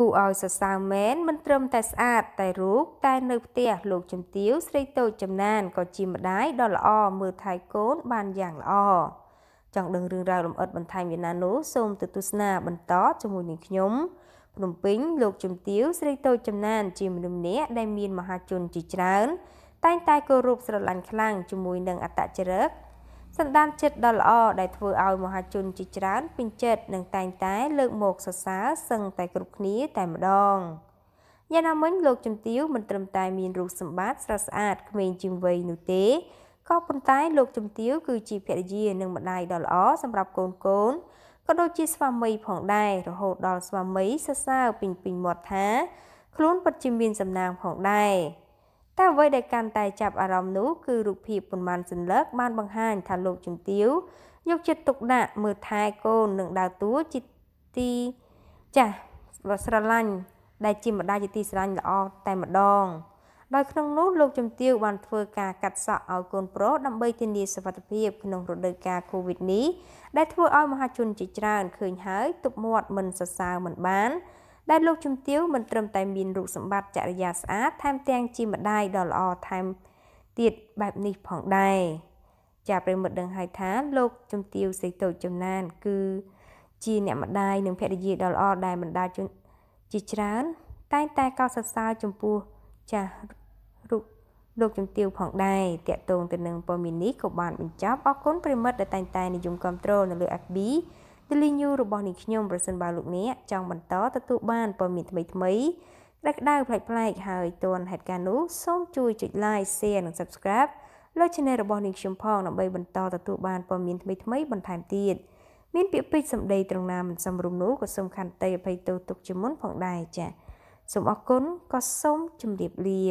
គូឲ្យសរសើរមែនមិនត្រឹមតែស្អាត តែរូបតែនៅផ្ទះ លោកជំទាវស្រីតូចចំណានក៏ជាម្ដាយដ៏ល្អមើលថែកូន បានយ៉ាងល្អចង់ដឹងរឿងរ៉ាវលម្អិតបន្ថែមយ៉ាងណានោះសូមទៅទស្សនាបន្តជាមួយនឹងខ្ញុំភ្នំពេញ លោកជំទាវស្រីតូចចំណាន ជាមនុស្សម្នាក់ដែលមាន មហាជនជាច្រើនតែងតែគោរពស្រឡាញ់ខ្លាំងជាមួយនឹងអត្តចរិយាសន្តានចិត្តដ៏ល្អដែលធ្វើឲ្យមហាជនជាច្រើនពេញចិត្តនិងតែងតែលើកមកសរសើរសឹងតែគ្រប់គ្នាតែម្ដងយ៉ាងណាមិញលោកជំទាវមិនត្រឹមតែមានរូបសម្បត្តិស្រស់ស្អាតក្មេងជាងវ័យនោះទេក៏ប៉ុន្តែលោកជំទាវគឺជាភរិយានិងម្ដាយដ៏ល្អសម្រាប់កូនកូនក៏ដូចជាស្វាមីផងដែររហូតដល់ស្វាមីសរសើរពេញពេញមាត់ថាខ្លួនពិតជាមានសំណាងផងដែរតែអ្វីដែលកាន់តែចាប់អារម្មណ៍នោះគឺរូបភាពប៉ុន្មានសន្លឹកបានបង្ហាញថាលោក ជំទាវយកចិត្តទុកដាក់មើលថែកូននិងដើរតួជាទីចាស់ស្រឡាញ់ដែលជាម្ដាយជាទីស្រឡាញ់ល្អ តែម្ដងដោយក្នុងនោះលោកជំទាវបានធ្វើការកាត់សក់ឲ្យកូនប្រុសដើម្បីធានាសុវត្ថិភាពក្នុងរដូវកាល COVID នេះដែល ធ្វើឲ្យមហាជនជាច្រើនឃើញហើយទប់មាត់មិនសរសើរមិនបានដែលលោកជំទាវមិនត្រឹមតែមានរូបសម្បត្តិចរិយាស្អាតថែមទាំងជាម្ដាយដ៏ល្អថែមទៀតបែបនេះផងដែរចាប្រិមិត្តដឹងហើយថា លោកជំទាវសេតូចចំណានគឺជាអ្នកម្ដាយនិងភរិយាដ៏ល្អដែលមិនដាច់ជាច្រើន តែងតែកោតសរសើរចំពោះចាស់រូបលោកជំទាវផងដែរតកតងទៅនឹងព័ត៌មាននេះក៏បានបញ្ចប់អរគុណប្រិមិត្តដែលតែងតែនិយមគ្រប់គ្រងនៅលើ FB Daily News របស់នាងខ្ញុំប្រសិនបើលោកអ្នក ចង់បន្តទទួលបានព័ត៌មានថ្មីថ្មីក្តៅក្តៅប្លែកប្លែក ហើយទាន់ហេតុការណ៍នោះសូមជួយចុច Like Share និង Subscribe លើ Channel របស់នាងខ្ញុំផងដើម្បីបន្តទទួលបានព័ត៌មានថ្មីថ្មីបន្ថែមទៀតមានពាក្យពេចន៍សម្ដីត្រង់ណាមិនសមរម្យនោះក៏សូមខន្តីអភ័យទោសទុកជាមុនផងដែរចា៎សូមអរគុណក៏សូមជម្រាបលា